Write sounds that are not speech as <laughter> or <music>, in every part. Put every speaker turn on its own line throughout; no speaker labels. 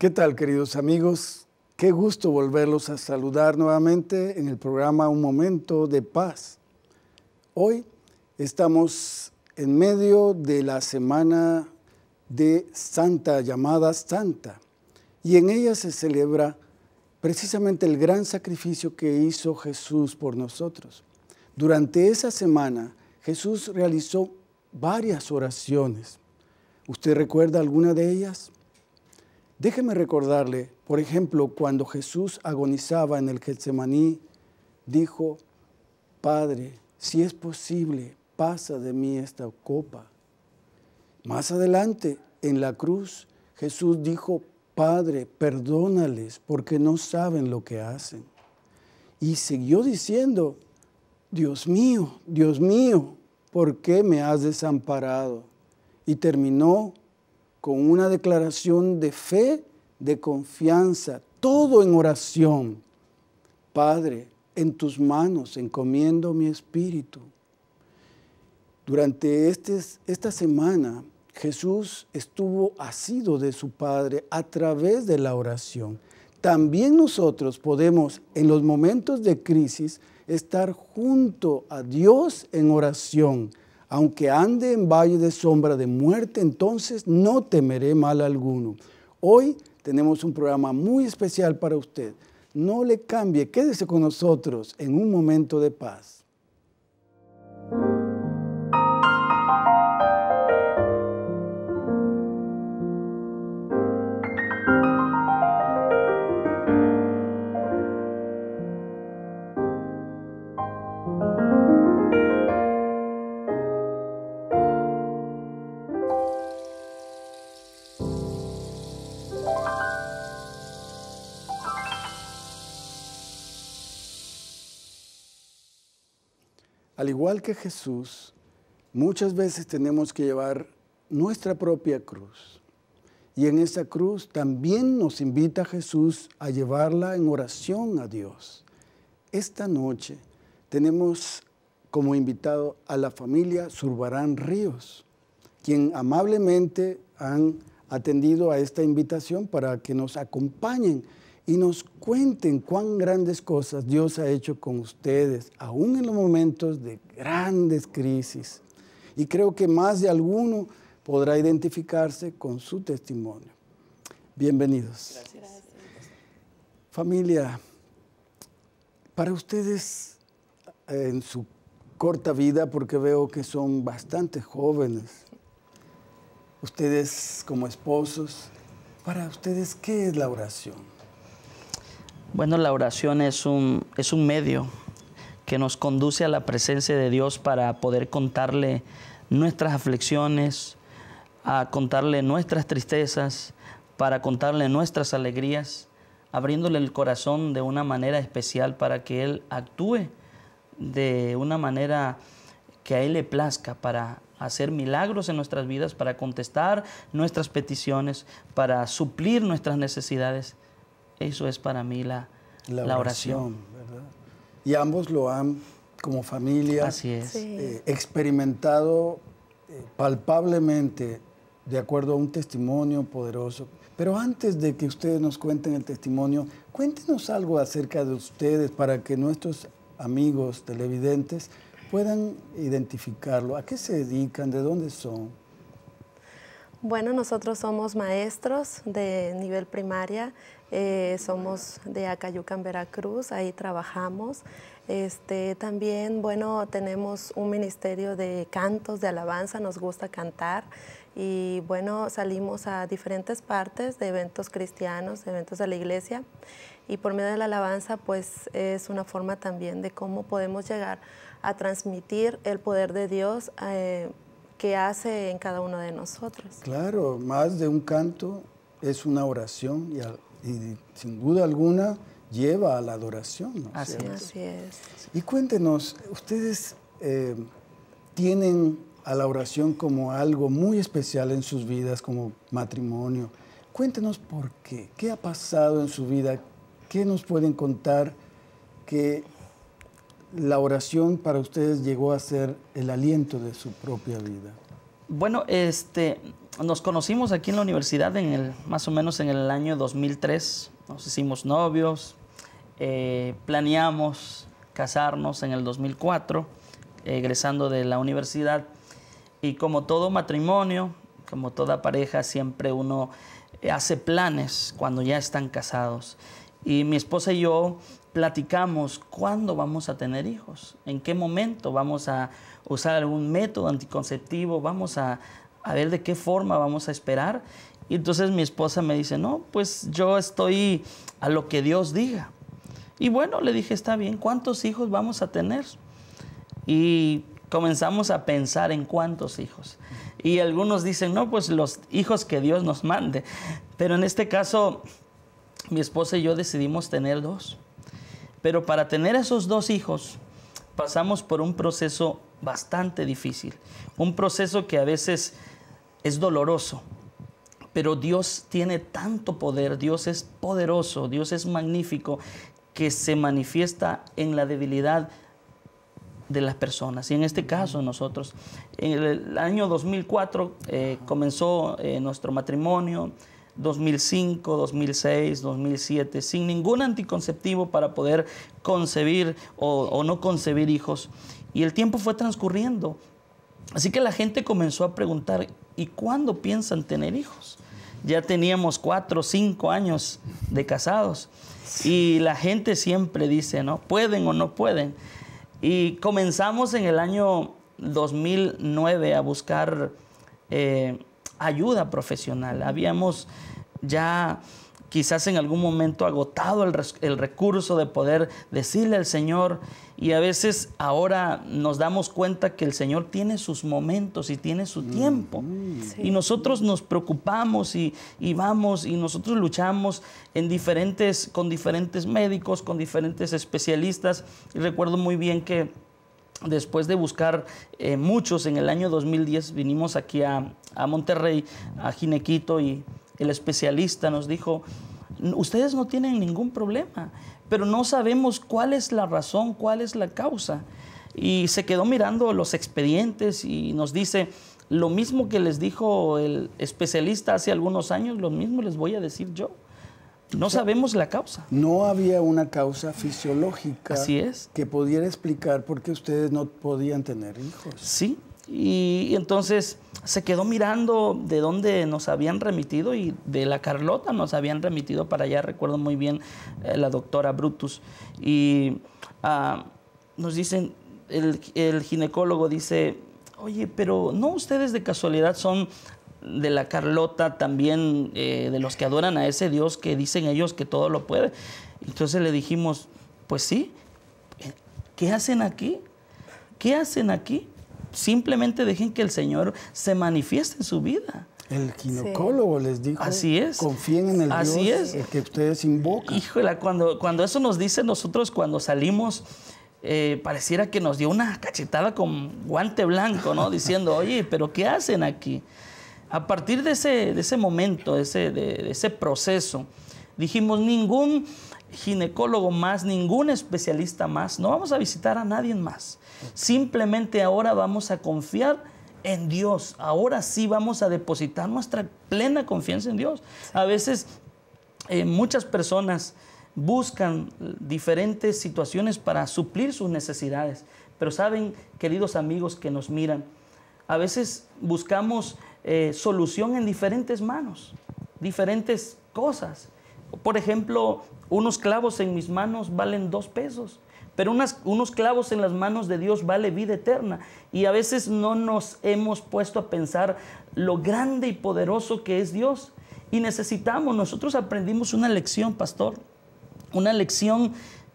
¿Qué tal, queridos amigos? Qué gusto volverlos a saludar nuevamente en el programa Un Momento de Paz. Hoy estamos en medio de la semana de Santa llamada Santa y en ella se celebra precisamente el gran sacrificio que hizo Jesús por nosotros. Durante esa semana Jesús realizó varias oraciones. ¿Usted recuerda alguna de ellas? Déjeme recordarle, por ejemplo, cuando Jesús agonizaba en el Getsemaní, dijo, Padre, si es posible, pasa de mí esta copa. Más adelante, en la cruz, Jesús dijo, Padre, perdónales porque no saben lo que hacen. Y siguió diciendo, Dios mío, Dios mío, ¿por qué me has desamparado? Y terminó con una declaración de fe, de confianza, todo en oración. Padre, en tus manos encomiendo mi espíritu. Durante este, esta semana Jesús estuvo asido de su Padre a través de la oración. También nosotros podemos en los momentos de crisis estar junto a Dios en oración, aunque ande en valle de sombra de muerte, entonces no temeré mal alguno. Hoy tenemos un programa muy especial para usted. No le cambie, quédese con nosotros en un momento de paz. Al igual que Jesús, muchas veces tenemos que llevar nuestra propia cruz. Y en esa cruz también nos invita Jesús a llevarla en oración a Dios. Esta noche tenemos como invitado a la familia Zurbarán Ríos, quien amablemente han atendido a esta invitación para que nos acompañen y nos cuenten cuán grandes cosas Dios ha hecho con ustedes, aún en los momentos de grandes crisis. Y creo que más de alguno podrá identificarse con su testimonio. Bienvenidos. Gracias. Familia, para ustedes eh, en su corta vida, porque veo que son bastante jóvenes, ustedes como esposos, para ustedes, ¿qué es la oración?
Bueno, la oración es un, es un medio que nos conduce a la presencia de Dios para poder contarle nuestras aflicciones, a contarle nuestras tristezas, para contarle nuestras alegrías, abriéndole el corazón de una manera especial para que Él actúe de una manera que a Él le plazca para hacer milagros en nuestras vidas, para contestar nuestras peticiones, para suplir nuestras necesidades eso es para mí la, oración.
y ambos lo han, como familia, eh, experimentado eh, palpablemente de acuerdo a un testimonio poderoso. Pero antes de que ustedes nos cuenten el testimonio, cuéntenos algo acerca de ustedes para que nuestros amigos televidentes puedan identificarlo. ¿A qué se dedican? ¿De dónde son?
Bueno, nosotros somos maestros de nivel primaria eh, somos de Acayucan, Veracruz, ahí trabajamos. Este, también, bueno, tenemos un ministerio de cantos, de alabanza, nos gusta cantar y bueno, salimos a diferentes partes de eventos cristianos, de eventos de la iglesia y por medio de la alabanza pues es una forma también de cómo podemos llegar a transmitir el poder de Dios eh, que hace en cada uno de nosotros.
Claro, más de un canto es una oración y y sin duda alguna lleva a la adoración. Así,
es.
Y cuéntenos, ustedes eh, tienen a la oración como algo muy especial en sus vidas, como matrimonio. Cuéntenos por qué, qué ha pasado en su vida, qué nos pueden contar que la oración para ustedes llegó a ser el aliento de su propia vida.
Bueno, este, nos conocimos aquí en la universidad en el, más o menos en el año 2003. Nos hicimos novios, eh, planeamos casarnos en el 2004, egresando de la universidad. Y como todo matrimonio, como toda pareja, siempre uno eh, hace planes cuando ya están casados. Y mi esposa y yo platicamos cuándo vamos a tener hijos, en qué momento vamos a usar algún método anticonceptivo, vamos a, a ver de qué forma vamos a esperar. Y entonces mi esposa me dice, no, pues yo estoy a lo que Dios diga. Y bueno, le dije, está bien, ¿cuántos hijos vamos a tener? Y comenzamos a pensar en cuántos hijos. Y algunos dicen, no, pues los hijos que Dios nos mande. Pero en este caso, mi esposa y yo decidimos tener dos. Pero para tener esos dos hijos, pasamos por un proceso bastante difícil. Un proceso que a veces es doloroso, pero Dios tiene tanto poder, Dios es poderoso, Dios es magnífico, que se manifiesta en la debilidad de las personas. Y en este caso nosotros, en el año 2004 eh, comenzó eh, nuestro matrimonio, 2005, 2006, 2007, sin ningún anticonceptivo para poder concebir o, o no concebir hijos. Y el tiempo fue transcurriendo. Así que la gente comenzó a preguntar, ¿Y cuándo piensan tener hijos? Ya teníamos cuatro o cinco años de casados y la gente siempre dice, ¿no? Pueden o no pueden. Y comenzamos en el año 2009 a buscar eh, ayuda profesional. Habíamos ya quizás en algún momento agotado el recurso de poder decirle al Señor, y a veces ahora nos damos cuenta que el Señor tiene sus momentos y tiene su mm, tiempo. Mm. Y nosotros nos preocupamos y, vamos y nosotros luchamos en diferentes, con diferentes médicos, con diferentes especialistas. Y recuerdo muy bien que después de buscar eh, muchos en el año 2010, vinimos aquí a, a Monterrey, a Ginequito y el especialista nos dijo, ustedes no tienen ningún problema, pero no sabemos cuál es la razón, cuál es la causa. Y se quedó mirando los expedientes y nos dice, lo mismo que les dijo el especialista hace algunos años, lo mismo les voy a decir yo.
No sabemos la causa. No había una causa fisiológica que pudiera explicar por qué ustedes no podían tener hijos. Sí, y
entonces se quedó mirando de dónde nos habían remitido y de la Carlota nos habían remitido para allá, recuerdo muy bien eh, la doctora Brutus. Y ah, nos dicen, el, ginecólogo dice, oye, pero ¿no ustedes de casualidad son de la Carlota también, eh, de los que adoran a ese Dios que dicen ellos que todo lo puede? Entonces le dijimos, pues sí, ¿qué hacen aquí? ¿Qué hacen aquí? simplemente dejen que el Señor se manifieste en su vida.
El ginecólogo
les dijo. Así es. Confíen
en el Así Dios es. el que ustedes invocan.
Híjole, cuando, cuando eso nos dice nosotros cuando salimos, eh, pareciera que nos dio una cachetada con guante blanco, ¿no? <laughs> Diciendo, oye, pero ¿qué hacen aquí? A partir de ese, ese momento, de ese proceso, dijimos, ningún ginecólogo más, ningún especialista más, no vamos a visitar a nadie más. Simplemente ahora vamos a confiar en Dios. Ahora sí vamos a depositar nuestra plena confianza en Dios. A veces eh, muchas personas buscan diferentes situaciones para suplir sus necesidades, pero saben, queridos amigos que nos miran, a veces buscamos eh, solución en diferentes manos, diferentes cosas. Por ejemplo, unos clavos en mis manos valen dos pesos, pero unos clavos en las manos de Dios vale vida eterna. Y a veces no nos hemos puesto a pensar lo grande y poderoso que es Dios. Y necesitamos, nosotros aprendimos una lección, pastor, una lección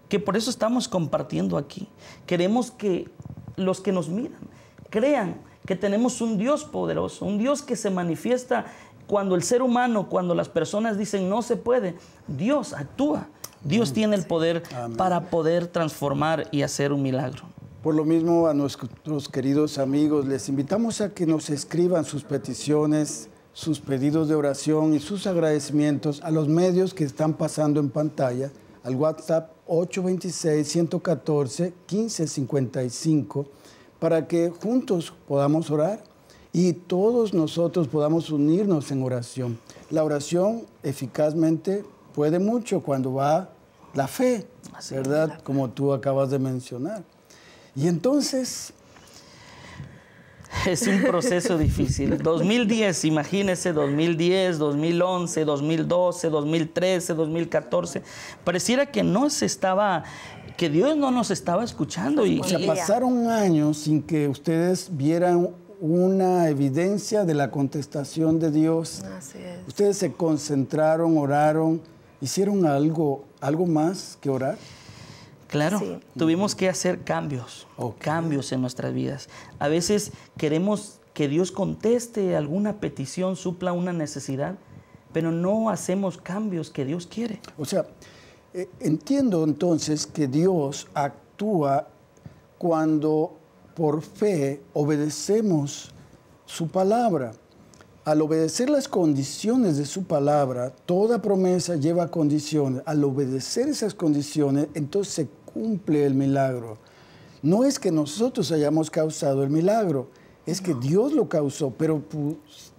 que por eso estamos compartiendo aquí. Queremos que los que nos miran crean que tenemos un Dios poderoso, un Dios que se manifiesta cuando el ser humano, cuando las personas dicen no se puede, Dios actúa. Dios mm. tiene el poder para poder transformar y hacer un milagro.
Por lo mismo a nuestros queridos amigos les invitamos a que nos escriban sus peticiones, sus pedidos de oración y sus agradecimientos a los medios que están pasando en pantalla al WhatsApp 826-114-1555 para que juntos podamos orar y todos nosotros podamos unirnos en oración. La oración eficazmente puede mucho cuando va la fe, ¿verdad? Como tú acabas de mencionar. Y entonces... Es un proceso difícil.
2010, <laughs> imagínese, 2010, 2011, 2012, 2013, 2014. Pareciera que no se estaba, que Dios no nos estaba escuchando. Y, o sea, pasaron
años sin que ustedes vieran una evidencia de la contestación de Dios. Ustedes se concentraron, oraron, hicieron algo, algo más que orar. Claro,
tuvimos que hacer cambios, o cambios en nuestras vidas. A veces queremos que Dios conteste alguna petición, supla una necesidad, pero no hacemos
cambios que Dios quiere. O sea, eh, entiendo entonces que Dios actúa cuando por fe obedecemos su palabra. Al obedecer las condiciones de su palabra, toda promesa lleva condiciones. Al obedecer esas condiciones, entonces se cumple el milagro. No es que nosotros hayamos causado el milagro, es que Dios lo causó, pero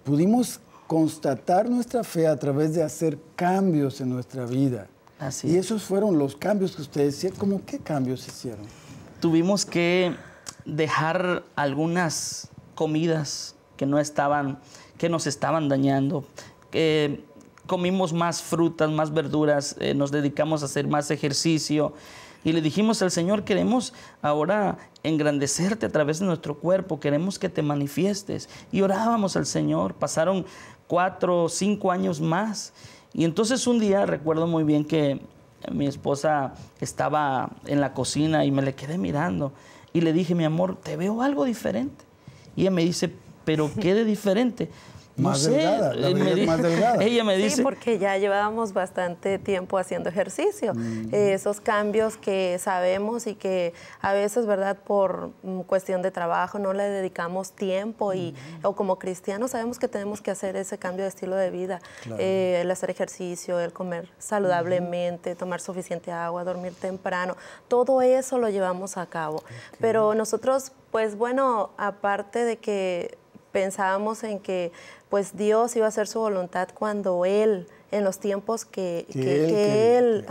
pudimos constatar nuestra fe a través de hacer cambios en nuestra vida. Así. Y esos fueron los cambios que ustedes hicieron. ¿Cómo qué cambios se hicieron?
Tuvimos que dejar algunas comidas que no estaban, que nos estaban dañando. Eh, comimos más frutas, más verduras, eh, nos dedicamos a hacer más ejercicio. Y le dijimos al Señor, queremos ahora engrandecerte a través de nuestro cuerpo, queremos que te manifiestes. Y orábamos al Señor, pasaron cuatro o cinco años más. Y entonces un día recuerdo muy bien que mi esposa estaba en la cocina y me le quedé mirando y le dije, mi amor, te veo algo diferente. Y ella me dice, pero ¿qué de diferente? Eh, más delgada, la más <laughs> delgada. Ella me dice. Sí,
porque ya llevábamos bastante tiempo haciendo ejercicio. Mm. Eh, esos cambios que sabemos y que a veces, ¿verdad? Por mm, cuestión de trabajo no le dedicamos tiempo y, mm. o como cristianos sabemos que tenemos que hacer ese cambio de estilo de vida. Eh, el hacer ejercicio, el comer saludablemente, tomar suficiente agua, dormir temprano. Todo eso lo llevamos a cabo. Pero nosotros, pues bueno, aparte de que pensábamos en que pues Dios iba a hacer su voluntad cuando Él, en los tiempos que, Él,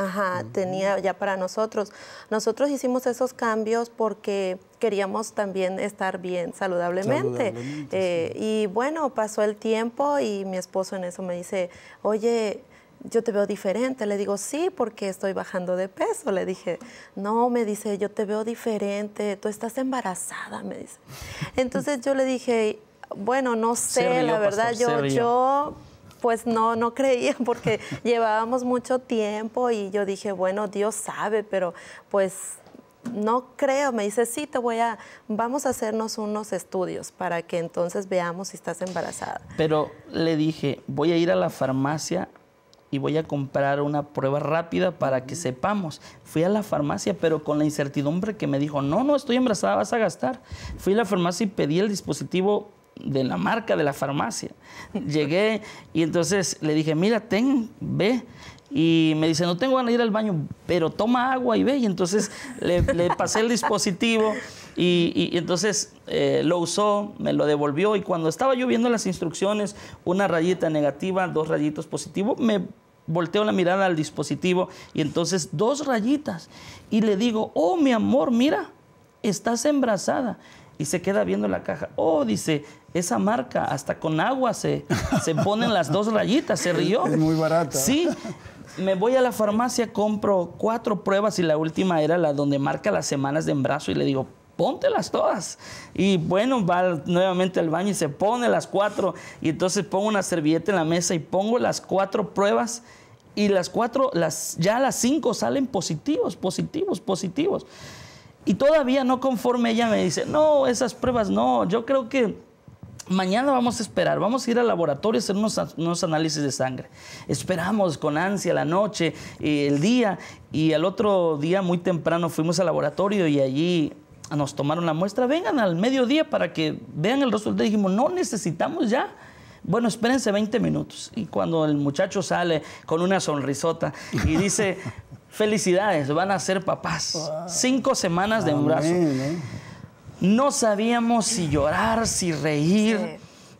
tenía ya para nosotros. Nosotros hicimos esos cambios porque queríamos también estar bien saludablemente. Eh, y bueno, pasó el tiempo y mi esposo en eso me dice, oye, yo te veo diferente. Le digo, sí, porque estoy bajando de peso. Le dije, no, me dice, yo te veo diferente, tú estás embarazada, me dice. <laughs> Entonces yo le dije, bueno, no sé, la verdad, yo, yo pues no, no creía <laughs> porque llevábamos mucho tiempo y yo dije, bueno, Dios sabe, pero pues no creo. Me dice, sí, te voy a, vamos a hacernos unos estudios para que entonces veamos si estás embarazada.
Pero le dije, voy a ir a la farmacia y voy a comprar una prueba rápida para que sepamos. Fui a la farmacia, pero con la incertidumbre que me dijo, no, no, estoy embarazada, vas a gastar. Fui a la farmacia y pedí el dispositivo de la marca de la farmacia. Llegué y entonces le dije, mira, ten, ve. Y me dice, no tengo ganas de ir al baño, pero toma agua y ve. Y entonces le, pasé el dispositivo y, entonces eh, lo usó, me lo devolvió. Y cuando estaba yo viendo las instrucciones, una rayita negativa, dos rayitos positivos, me volteo la mirada al dispositivo y entonces dos rayitas. Y le digo, oh, mi amor, mira, estás embarazada. Y se queda viendo la caja. Oh, dice, esa marca, hasta con agua se, se ponen las dos rayitas, se rió. Es muy barata. Sí, me voy a la farmacia, compro cuatro pruebas y la última era la donde marca las semanas de embarazo y le digo, póntelas todas. Y bueno, va nuevamente al baño y se pone las cuatro. Y entonces pongo una servilleta en la mesa y pongo las cuatro pruebas y las cuatro, las, ya las cinco salen positivos, positivos, positivos. Y todavía no conforme ella me dice, no, esas pruebas no, yo creo que Mañana vamos a esperar, vamos a ir al laboratorio a hacer unos, análisis de sangre. Esperamos con ansia la noche, eh, el día, y al otro día muy temprano fuimos al laboratorio y allí nos tomaron la muestra. Vengan al mediodía para que vean el resultado. dijimos, no necesitamos ya. Bueno, espérense 20 minutos. Y cuando el muchacho sale con una sonrisota y dice, <laughs> felicidades, van a ser papás. Cinco semanas de un brazo. ¿eh? No sabíamos si llorar, si reír.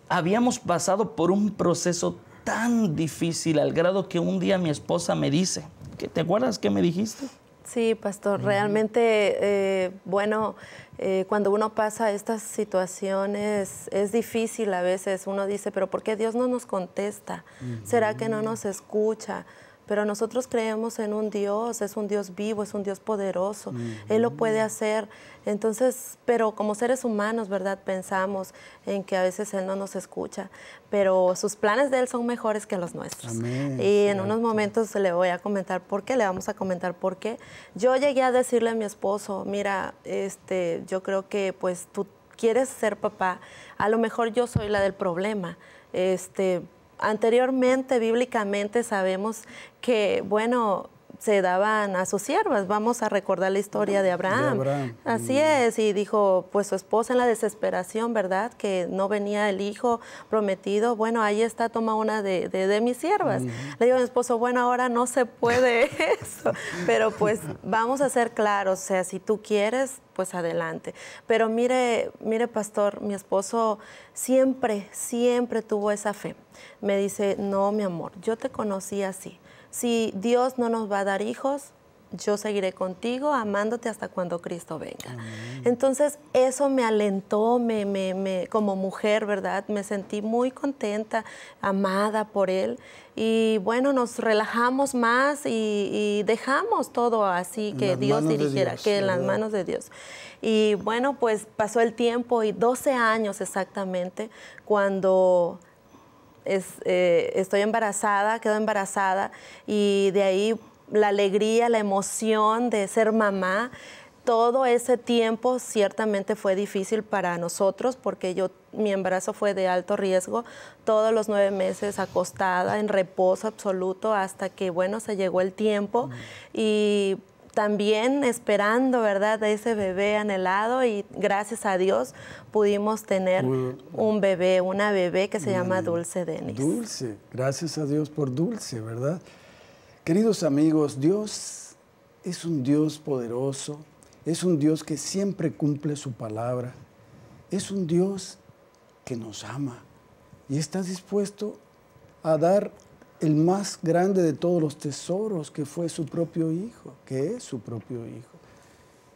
Habíamos pasado por un proceso tan difícil al grado que un día mi esposa me dice, ¿te acuerdas qué me dijiste?
Sí, pastor, realmente, eh, bueno, eh, cuando uno pasa estas situaciones es difícil a veces, uno dice, pero ¿por qué Dios no nos contesta? ¿Será que no nos escucha? pero nosotros creemos en un Dios, es un Dios vivo, es un Dios poderoso, Él lo puede hacer. Entonces, pero como seres humanos, ¿verdad? Pensamos en que a veces Él no nos escucha, pero sus planes de Él son mejores que los nuestros. y en unos momentos le voy a comentar por qué, le vamos a comentar por qué. Yo llegué a decirle a mi esposo, mira, este, yo creo que pues tú quieres ser papá, a lo mejor yo soy la del problema. Este, anteriormente, bíblicamente, sabemos que, bueno, se daban a sus siervas. Vamos a recordar la historia de Abraham. Así mm. es, y dijo, pues su esposa en la desesperación, ¿verdad? Que no venía el hijo prometido. Bueno, ahí está, toma una de, mis siervas. Mm. Le digo a mi esposo, bueno, ahora no se puede <laughs> eso, pero pues vamos a ser claros, o sea, si tú quieres, pues adelante. Pero mire, mire, pastor, mi esposo siempre, siempre tuvo esa fe. Me dice, no, mi amor, yo te conocí así si Dios no nos va a dar hijos, yo seguiré contigo amándote hasta cuando Cristo venga. Mm. Entonces eso me alentó, me, como mujer, ¿verdad? Me sentí muy contenta, amada por Él. Y bueno, nos relajamos más y, dejamos todo así que Dios dirigiera, que en las manos de Dios. Y bueno, pues pasó el tiempo y 12 años exactamente cuando eh, estoy embarazada, quedo embarazada y de ahí la alegría, la emoción de ser mamá. Todo ese tiempo ciertamente fue difícil para nosotros porque yo mi embarazo fue de alto riesgo, todos los nueve meses acostada en reposo absoluto hasta que bueno se llegó el tiempo mm. y también esperando, ¿verdad?, de ese bebé anhelado y gracias a Dios pudimos tener
un
bebé, una bebé que se llama mm. Dulce Denis.
Dulce, gracias a Dios por Dulce, ¿verdad? Queridos amigos, Dios es un Dios poderoso, es un Dios que siempre cumple su palabra, es un Dios que nos ama y está dispuesto a dar el más grande de todos los tesoros, que fue su propio hijo, que es su propio hijo.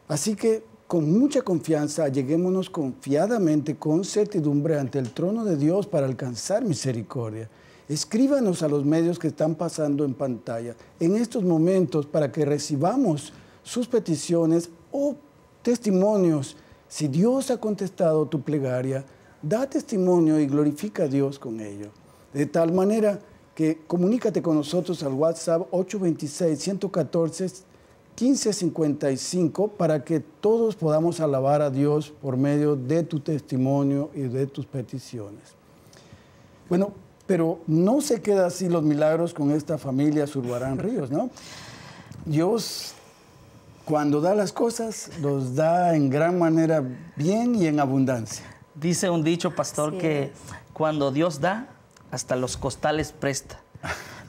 Así que con mucha confianza lleguémonos confiadamente, con certidumbre, ante el trono de Dios para alcanzar misericordia. Escríbanos a los medios que están pasando en pantalla en estos momentos para que recibamos sus peticiones o testimonios. Si Dios ha contestado tu plegaria, da testimonio y glorifica a Dios con ello. De tal manera que comunícate con nosotros al WhatsApp 826-114-1555 para que todos podamos alabar a Dios por medio de tu testimonio y de tus peticiones. Bueno, pero no se quedan así los milagros con esta familia Zurbarán Ríos, ¿no? Dios cuando da las cosas, los da en gran manera bien y en abundancia.
Dice un dicho, pastor, que cuando Dios da, hasta los costales presta.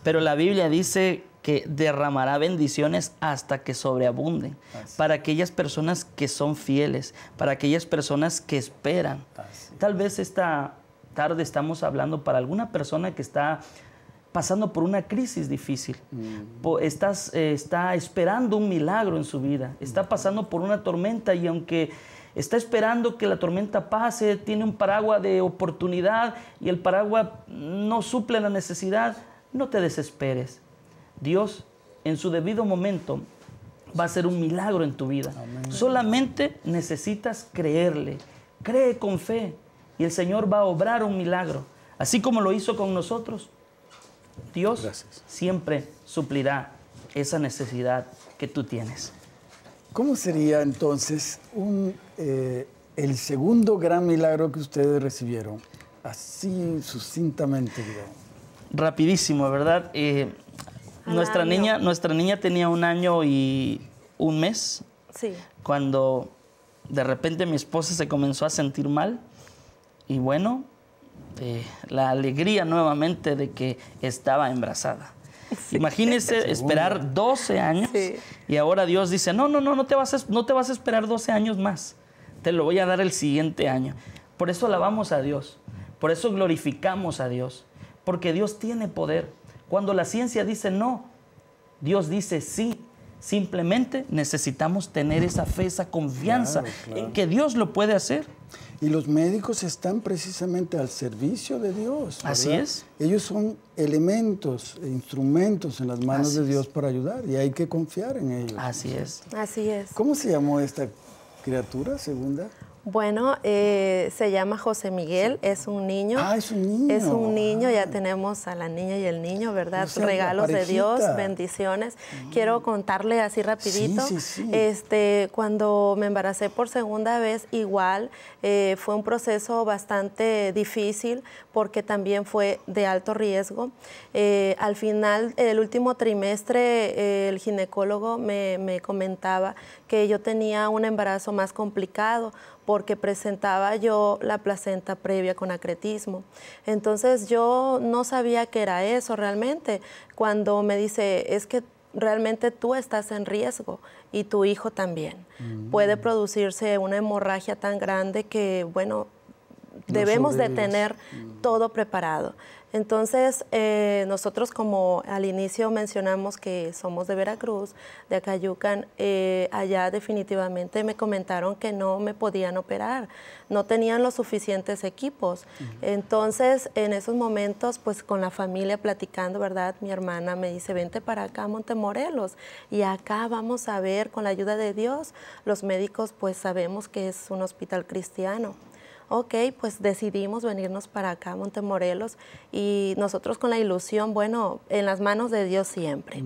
Pero la Biblia dice que derramará bendiciones hasta que sobreabunden, para aquellas personas que son fieles, para aquellas personas que esperan. Tal vez esta tarde estamos hablando para alguna persona que está pasando por una crisis difícil, mm. eh, está esperando un milagro en su vida, está mm. pasando por una tormenta y aunque está esperando que la tormenta pase, tiene un paraguas de oportunidad y el paraguas no suple la necesidad, no te desesperes. Dios en su debido momento va a ser un milagro en tu vida. Solamente necesitas creerle. Cree con fe y el Señor va a obrar un milagro. Así como lo hizo con nosotros, Dios siempre
suplirá esa necesidad
que tú tienes.
¿Cómo sería entonces un, eh, el segundo gran milagro que ustedes recibieron? Así sucintamente,
Rapidísimo, ¿verdad? Eh, nuestra, niña, nuestra niña tenía un año y un mes. Sí. Cuando de repente mi esposa se comenzó a sentir mal. Y bueno, eh, la alegría nuevamente de que estaba embarazada. Imagínese esperar 12 años y ahora Dios dice, no, no, no, no te, vas a, no te vas a esperar 12 años más, te lo voy a dar el siguiente año. Por eso alabamos a Dios, por eso glorificamos a Dios, porque Dios tiene poder. Cuando la ciencia dice no, Dios dice sí. Simplemente necesitamos tener esa fe, esa confianza
en que Dios lo puede hacer. Y los médicos están precisamente al servicio de Dios. Así es. Ellos son elementos, instrumentos en las manos de Dios para ayudar y hay que confiar en ellos. Así es. Así es. ¿Cómo se llamó esta criatura segunda?
Bueno, eh, se llama José Miguel, es un niño. Ah, es un niño. Es un niño, ya ah. tenemos a la niña y el niño, ¿verdad? Regalos de Dios, bendiciones. Mm. Quiero contarle así rapidito. Este, cuando me embaracé por segunda vez, igual eh, fue un proceso bastante difícil porque también fue de alto riesgo. Eh, al final, el último trimestre, el ginecólogo me, me comentaba que yo tenía un embarazo más complicado porque presentaba yo la placenta previa con acretismo. Entonces yo no sabía que era eso realmente. Cuando me dice, es que realmente tú estás en riesgo y tu hijo también. Mm. Puede producirse una hemorragia tan grande que, bueno,
debemos de tener
mm. todo preparado. Entonces, eh, nosotros como al inicio mencionamos que somos de Veracruz, de Acayucan, eh, allá definitivamente me comentaron que no me podían operar, no tenían los suficientes equipos. Entonces, en esos momentos, pues con la familia platicando, ¿verdad? Mi hermana me dice, vente para acá, Montemorelos, y acá vamos a ver, con la ayuda de Dios, los médicos pues sabemos que es un hospital cristiano ok, pues decidimos venirnos para acá, Montemorelos, y nosotros con la ilusión, bueno, en las manos de Dios siempre.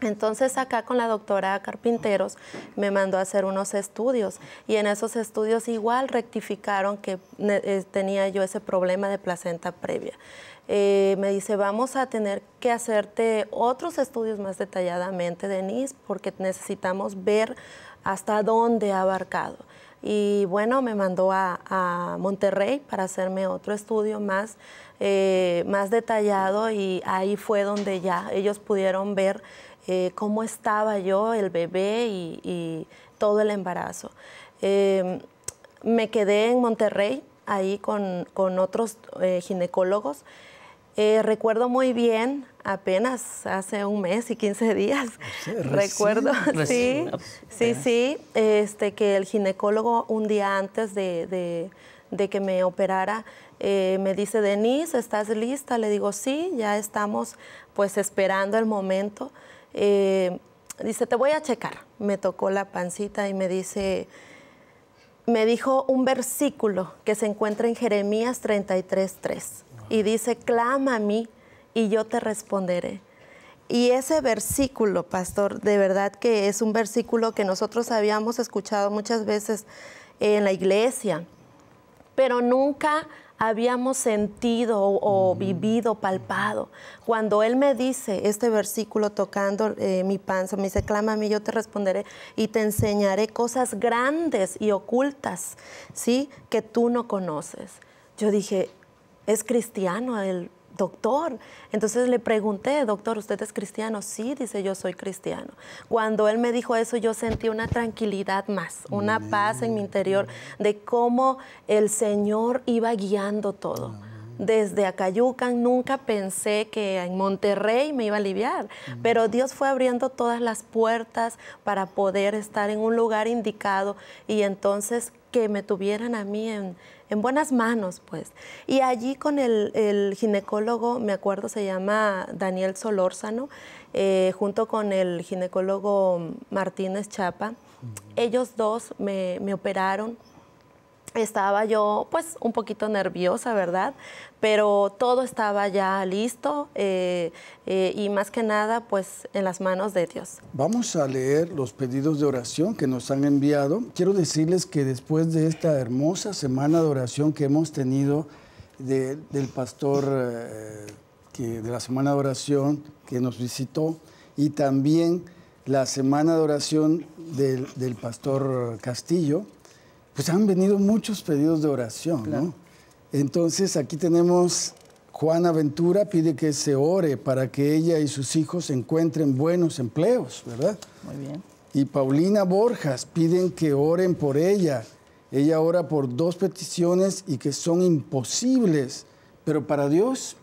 Entonces acá con la doctora Carpinteros me mandó a hacer unos estudios y en esos estudios igual rectificaron que eh, tenía yo ese problema de placenta previa. Eh, me dice, vamos a tener que hacerte otros estudios más detalladamente, Denise, porque necesitamos ver hasta dónde ha abarcado y bueno, me mandó a, Monterrey para hacerme otro estudio más, eh, más detallado y ahí fue donde ya ellos pudieron ver eh, cómo estaba yo, el bebé y, todo el embarazo. Em, me quedé en Monterrey ahí con, con otros eh, ginecólogos. recuerdo muy bien apenas hace un mes y 15 días. Recuerdo, <laughs> sí, sí, sí, este, que el ginecólogo un día antes de, que me operara eh, me dice, Denise, ¿estás lista? Le digo, sí, ya estamos pues esperando el momento. Eh, dice, te voy a checar. Me tocó la pancita y me dice, me dijo un versículo que se encuentra en Jeremías 33.3 y dice, clama a mí y yo te responderé. Y ese versículo, pastor, de verdad que es un versículo que nosotros habíamos escuchado muchas veces en la iglesia, pero nunca habíamos sentido o, vivido, palpado. Cuando Él me dice este versículo tocando eh, mi panza, me dice, clama a mí, yo te responderé y te enseñaré cosas grandes y ocultas, ¿sí? Que tú no conoces. Yo dije, es cristiano el doctor. Entonces le pregunté, doctor, ¿usted es cristiano? Sí, dice, yo soy cristiano. Cuando él me dijo eso, yo sentí una tranquilidad más, una mm. paz en mi interior de cómo el Señor iba guiando todo. Mm. Desde Acayucan nunca pensé que en Monterrey me iba a aliviar, mm. pero Dios fue abriendo todas las puertas para poder estar en un lugar indicado y entonces que me tuvieran a mí en, buenas manos, pues. Y allí con el, ginecólogo, me acuerdo, se llama Daniel Solórzano, eh, junto con el ginecólogo Martínez Chapa, ellos dos me, me operaron estaba yo pues un poquito nerviosa, ¿verdad? Pero todo estaba ya listo eh, eh, y más que nada pues en las manos de Dios.
Vamos a leer los pedidos de oración que nos han enviado. Quiero decirles que después de esta hermosa semana de oración que hemos tenido del pastor eh, que, de la semana de oración que nos visitó y también la semana de oración del, del pastor Castillo, pues han venido muchos pedidos de oración, ¿no? Entonces aquí tenemos Juana Ventura pide que se ore para que ella y sus hijos encuentren buenos empleos, ¿verdad? Muy bien. Y Paulina Borjas piden que oren por ella. Ella ora por dos peticiones y que son imposibles, pero para Dios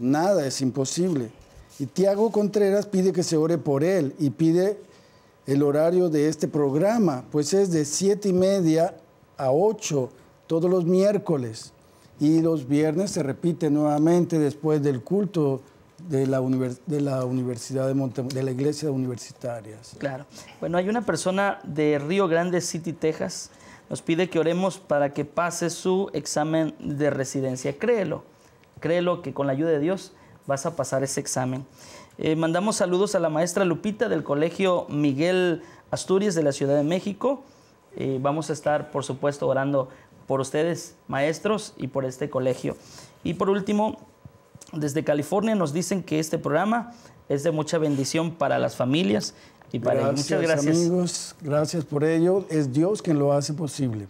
nada es imposible. Y Tiago Contreras pide que se ore por él y pide el horario de este programa, pues es de 7 y media a 8 todos los miércoles y los viernes se repite nuevamente después del culto de la, de la Universidad de de la Iglesia Universitaria.
Claro. Bueno, hay una persona de Río Grande City, Texas, nos pide que oremos para que pase su examen de residencia. Créelo, créelo que con la ayuda de Dios vas a pasar ese examen. Eh, mandamos saludos a la maestra Lupita del Colegio Miguel Asturias de la Ciudad de México. Eh, vamos a estar, por supuesto, orando por ustedes, maestros, y por este colegio. Y por último, desde California nos dicen que este programa es de mucha bendición para las familias y para gracias, amigos,
gracias por ello. Es Dios quien lo hace posible.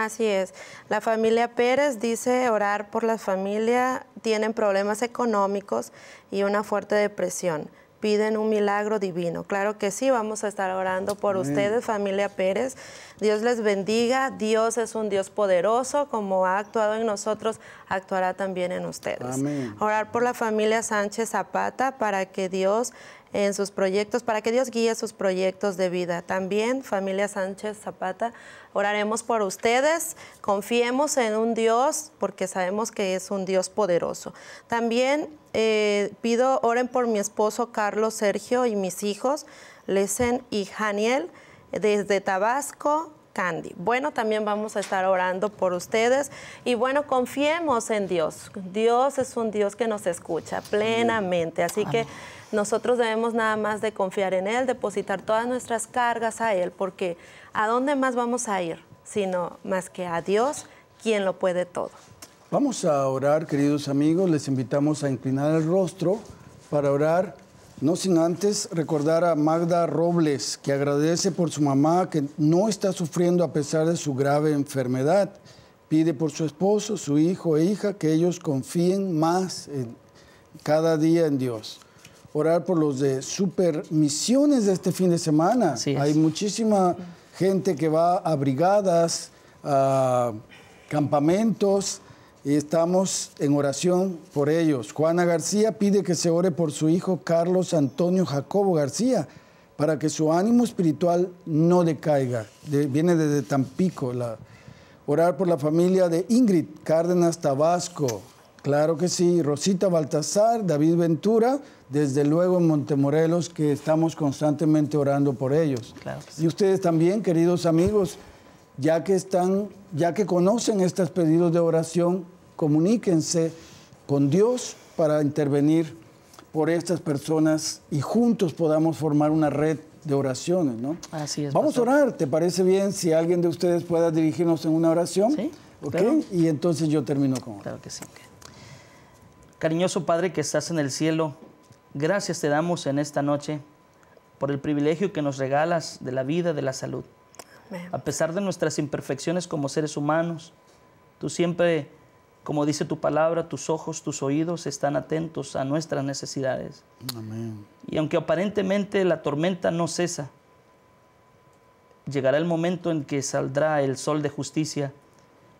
Así es. La familia Pérez dice orar por la familia, tienen problemas económicos y una fuerte depresión. Piden un milagro divino. Claro que sí, vamos a estar orando por ustedes, familia Pérez. Dios les bendiga. Dios es un Dios poderoso. Como ha actuado en nosotros, actuará también en ustedes. Orar por la familia Sánchez Zapata para que Dios en sus proyectos, para que Dios guíe sus proyectos de vida. También, familia Sánchez Zapata, oraremos por ustedes, confiemos en un Dios, porque sabemos que es un Dios poderoso. También eh, pido, oren por mi esposo Carlos Sergio y mis hijos, Lesen y Janiel, desde Tabasco, bueno, también vamos a estar orando por ustedes y bueno, confiemos en Dios. Dios es un Dios que nos escucha plenamente, así que nosotros debemos nada más de confiar en Él, depositar todas nuestras cargas a Él, porque ¿a dónde más vamos a ir? Sino más que a Dios, quien lo puede todo.
Vamos a orar, queridos amigos, les invitamos a inclinar el rostro para orar no sin antes recordar a Magda Robles, que agradece por su mamá que no está sufriendo a pesar de su grave enfermedad. Pide por su esposo, su hijo e hija que ellos confíen más cada día en Dios. Orar por los de supermisiones de este fin de semana. Hay muchísima gente que va a brigadas, a campamentos y estamos en oración por ellos. Juana García pide que se ore por su hijo Carlos Antonio Jacobo García para que su ánimo espiritual no decaiga. viene desde Tampico. La, orar por la familia de Ingrid Cárdenas Tabasco. Claro que sí. Rosita Baltasar, David Ventura, desde luego en Montemorelos, que estamos constantemente orando por ellos. Y ustedes también, queridos amigos ya que están, ya que conocen estos pedidos de oración, comuníquense con Dios para intervenir por estas personas y juntos podamos formar una red de oraciones, ¿no? Así es. Vamos a orar, ¿te parece bien si alguien de ustedes pueda dirigirnos en una oración? Sí. ¿Ok? Y entonces yo termino con. Claro que sí.
Cariñoso Padre que estás en el cielo, gracias te damos en esta noche por el privilegio que nos regalas de la vida, de la salud a pesar de nuestras imperfecciones como seres humanos. Tú siempre, como dice tu palabra, tus ojos, tus oídos están atentos a nuestras necesidades. Amén. Y aunque aparentemente la tormenta no cesa, llegará el momento en que saldrá el sol de justicia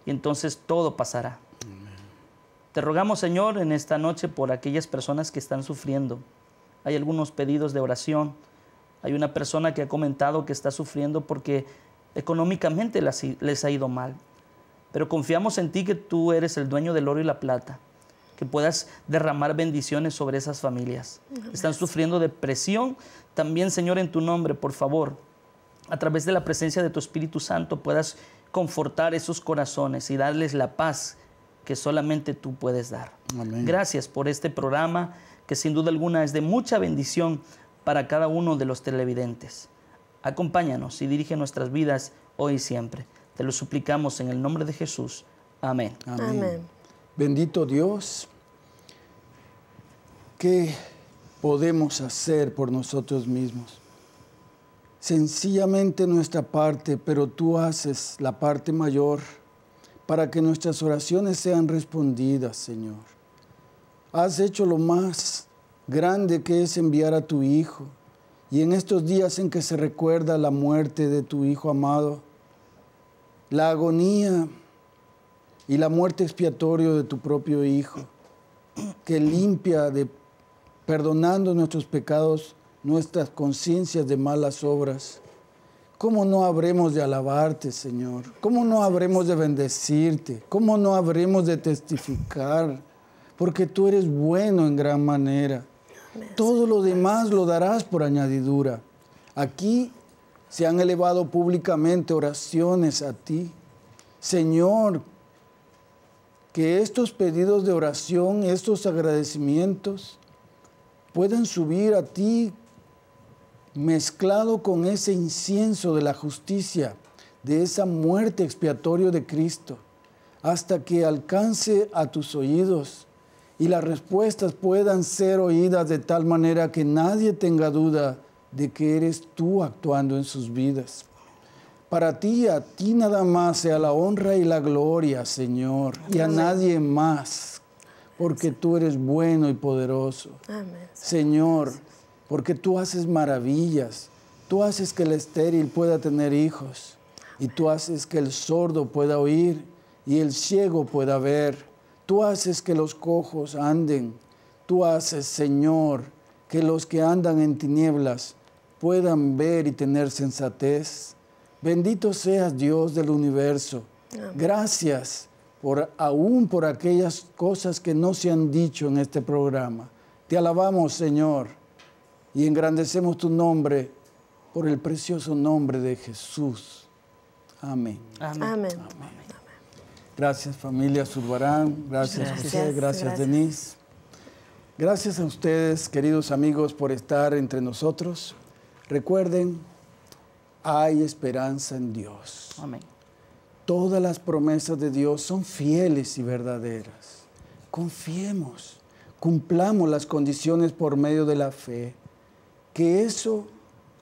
y entonces todo pasará. Te rogamos, Señor, en esta noche por aquellas personas que están sufriendo. Hay algunos pedidos de oración. Hay una persona que ha comentado que está sufriendo porque económicamente les ha ido mal. Pero confiamos en ti que tú eres el dueño del oro y la plata, que puedas derramar bendiciones sobre esas familias. Están sufriendo depresión. También, Señor, en tu nombre, por favor, a través de la presencia de tu Espíritu Santo, puedas confortar esos corazones y darles la paz que solamente tú puedes dar. Gracias por este programa que sin duda alguna es de mucha bendición para cada uno de los televidentes. Acompáñanos y dirige nuestras vidas hoy y siempre. Te lo suplicamos en el nombre de Jesús. Amén. Amén.
Bendito Dios, ¿qué podemos hacer por nosotros mismos? Sencillamente nuestra parte, pero tú haces la parte mayor para que nuestras oraciones sean respondidas, Señor. Has hecho lo más grande que es enviar a tu Hijo y en estos días en que se recuerda la muerte de tu Hijo amado, la agonía y la muerte expiatoria de tu propio Hijo, que limpia de perdonando nuestros pecados, nuestras conciencias de malas obras. ¿Cómo no habremos de alabarte, Señor? ¿Cómo no habremos de bendecirte? ¿Cómo no habremos de testificar? Porque tú eres bueno en gran manera. Todo lo demás lo darás por añadidura. Aquí se han elevado públicamente oraciones a ti. Señor, que estos pedidos de oración, estos agradecimientos, puedan subir a ti mezclado con ese incienso de la justicia, de esa muerte expiatoria de Cristo, hasta que alcance a tus oídos y las respuestas puedan ser oídas de tal manera que nadie tenga duda de que eres tú actuando en sus vidas. Para ti, a ti nada más sea la honra y la gloria, Señor, y a nadie más, porque tú eres bueno y poderoso. Señor, porque tú haces maravillas, tú haces que el estéril pueda tener hijos, y tú haces que el sordo pueda oír y el ciego pueda ver Tú haces que los cojos anden. Tú haces, Señor, que los que andan en tinieblas puedan ver y tener sensatez. Bendito seas Dios del universo. Gracias por aún por aquellas cosas que no se han dicho en este programa. Te alabamos, Señor, y engrandecemos tu nombre por el precioso nombre de Jesús. Amén.
Amén. Amén.
Gracias familia Zurbarán, gracias, José, gracias, Denise. Gracias a ustedes, queridos amigos, por estar entre nosotros. Recuerden, hay esperanza en Dios. Amén. Todas las promesas de Dios son fieles y verdaderas. Confiemos, cumplamos las condiciones por medio de la fe, que eso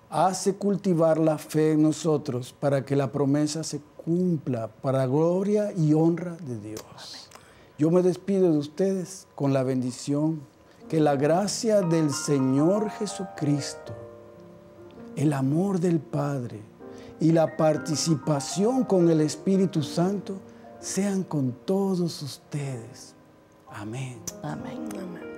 hace cultivar la fe en nosotros para que la promesa se cumpla cumpla para gloria y honra de Dios. Yo me despido de ustedes con la bendición que la gracia del Señor Jesucristo, el amor del Padre y la participación con el Espíritu Santo sean con todos ustedes. Amén. Amén. Amén.